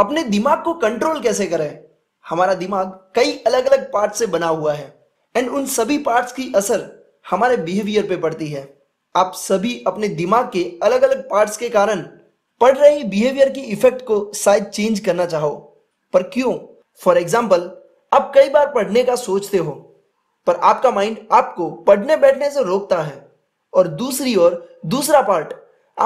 अपने दिमाग को कंट्रोल कैसे करें हमारा दिमाग कई अलग अलग पार्ट से बना हुआ है एंड उन सभी पार्ट्स की असर हमारे बिहेवियर पे पड़ती है आप सभी अपने दिमाग के अलग अलग पार्ट्स के कारण पड़ रही बिहेवियर की इफेक्ट को शायद चेंज करना चाहो पर क्यों फॉर एग्जाम्पल आप कई बार पढ़ने का सोचते हो पर आपका माइंड आपको पढ़ने बैठने से रोकता है और दूसरी ओर दूसरा पार्ट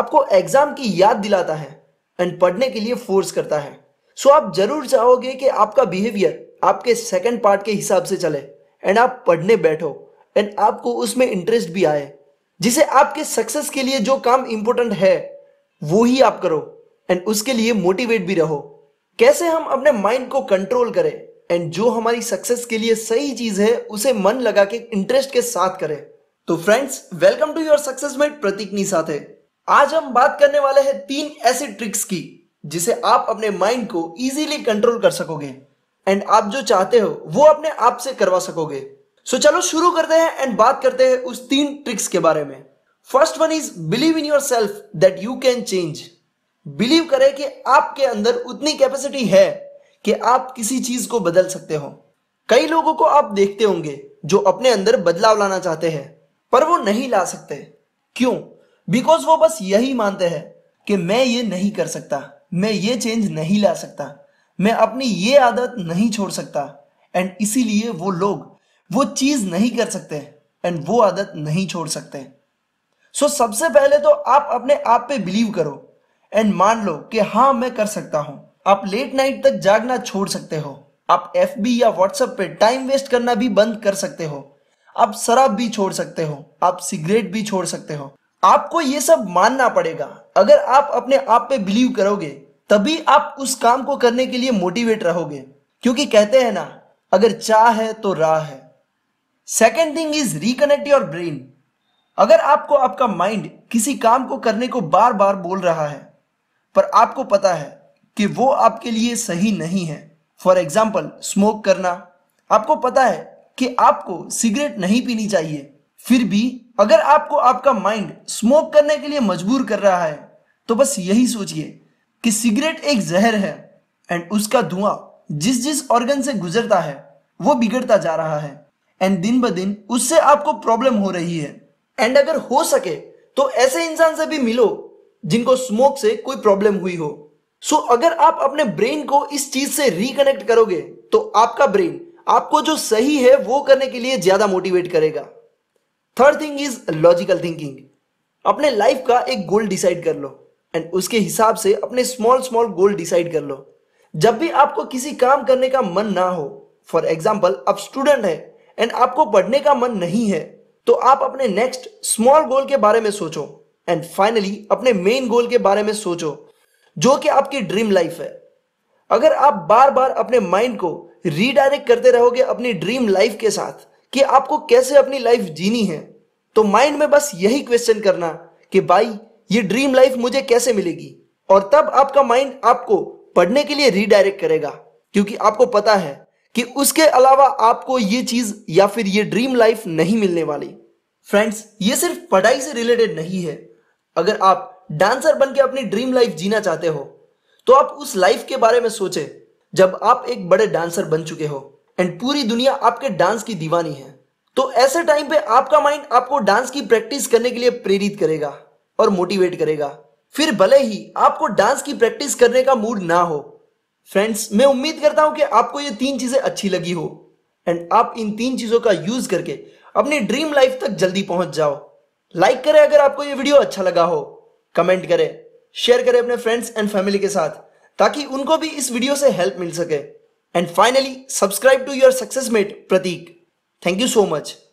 आपको एग्जाम की याद दिलाता है एंड पढ़ने के लिए फोर्स करता है सो आप जरूर चाहोगे कि आपका बिहेवियर आपके सेकंड पार्ट के हिसाब से चले एंड आप पढ़ने बैठो एंड आपको उसमें इंटरेस्ट भी आए जिसे आपके सक्सेस के लिए जो काम इंपॉर्टेंट है वो ही आप करो एंड उसके लिए मोटिवेट भी रहो कैसे हम अपने माइंड को कंट्रोल करें एंड जो हमारी सक्सेस के लिए सही चीज है उसे मन लगा के इंटरेस्ट के साथ करें तो friends welcome to your success mate Prateek निसाथे आज हम बात करने वाले हैं तीन ऐसे ट्रिक्स की जिसे आप अपने माइंड को इजीली कंट्रोल कर सकोगे एंड आप जो चाहते हो वो अपने आप से करवा सकोगे सो so, चलो शुरू करते हैं एंड बात करते हैं उस तीन ट्रिक्स के बारे में first one is believe in yourself that you can change believe करें कि आपके अंदर उतनी कैपेसिटी है कि आप किसी चीज को बदल सकते हो कई लोगों को आप देखते होंगे जो अपने अंदर बदलाव लाना चाहते हैं पर वो नहीं ला सकते क्यों बिकॉज वो बस यही मानते हैं कि मैं ये नहीं कर सकता मैं ये चेंज नहीं ला सकता मैं अपनी ये आदत नहीं छोड़ सकता एंड इसीलिए वो लोग वो चीज नहीं कर सकते एंड वो आदत नहीं छोड़ सकते सो so, सबसे पहले तो आप अपने आप पे बिलीव करो एंड मान लो कि हाँ मैं कर सकता हूं आप लेट नाइट तक जागना छोड़ सकते हो आप एफ या व्हाट्सएप पे टाइम वेस्ट करना भी बंद कर सकते हो आप शराब भी छोड़ सकते हो आप सिगरेट भी छोड़ सकते हो आपको ये सब मानना पड़ेगा अगर आप अपने आप पे बिलीव करोगे तभी आप उस काम को करने के लिए मोटिवेट रहोगे क्योंकि कहते हैं ना अगर चाह है तो राह है second thing is reconnect your brain अगर आपको आपका माइंड किसी काम को करने को बार बार बोल रहा है पर आपको पता है कि वो आपके लिए सही नहीं है फॉर एग्जाम्पल स्मोक करना आपको पता है कि आपको सिगरेट नहीं पीनी चाहिए फिर भी अगर आपको आपका माइंड स्मोक करने के लिए मजबूर कर रहा है तो बस यही सोचिए कि सिगरेट एक जहर है एंड उसका धुआं जिस जिस ऑर्गन से गुजरता है वो बिगड़ता जा रहा है एंड दिन ब दिन उससे आपको प्रॉब्लम हो रही है एंड अगर हो सके तो ऐसे इंसान से भी मिलो जिनको स्मोक से कोई प्रॉब्लम हुई हो सो so, अगर आप अपने ब्रेन को इस चीज से रिकनेक्ट करोगे तो आपका ब्रेन आपको जो सही है वो करने के लिए ज्यादा मोटिवेट करेगा third thing is logical thinking अपने लाइफ का एक गोल डिसाइड कर लो एंड उसके हिसाब से अपने स्मॉल स्मॉल गोल डिसाइड कर लो जब भी आपको किसी काम करने का मन ना हो फॉर एग्जाम्पल आप स्टूडेंट है एंड आपको पढ़ने का मन नहीं है तो आप अपने नेक्स्ट स्मॉल गोल के बारे में सोचो एंड फाइनली अपने मेन गोल के बारे में सोचो जो कि आपकी ड्रीम लाइफ है अगर आप बार बार अपने माइंड को रीडायरेक्ट करते रहोगे अपनी ड्रीम लाइफ के साथ कि आपको कैसे अपनी लाइफ जीनी है तो माइंड में बस यही क्वेश्चन करना कि भाई ये ड्रीम लाइफ मुझे कैसे मिलेगी और तब आपका माइंड आपको पढ़ने के लिए रीडायरेक्ट करेगा क्योंकि आपको पता है कि उसके अलावा आपको ये चीज या फिर ये ड्रीम लाइफ नहीं मिलने वाली फ्रेंड्स ये सिर्फ पढ़ाई से रिलेटेड नहीं है अगर आप डांसर बनके अपनी ड्रीम लाइफ जीना चाहते हो तो आप उस लाइफ के बारे में सोचें जब आप एक बड़े डांसर बन चुके हो एंड पूरी दुनिया आपके डांस की दीवानी है तो ऐसे टाइम पे आपका माइंड आपको डांस की प्रैक्टिस करने के लिए प्रेरित करेगा और मोटिवेट करेगा फिर भले ही आपको डांस की प्रैक्टिस करने का मूड ना हो फ्रेंड्स मैं उम्मीद करता हूं कि आपको ये तीन चीजें अच्छी लगी हो एंड आप इन तीन चीजों का यूज करके अपनी ड्रीम लाइफ तक जल्दी पहुंच जाओ लाइक करें अगर आपको ये वीडियो अच्छा लगा हो कमेंट करें शेयर करें अपने फ्रेंड्स एंड फैमिली के साथ ताकि उनको भी इस वीडियो से हेल्प मिल सके And finally, subscribe to your success mate Pratik. Thank you so much.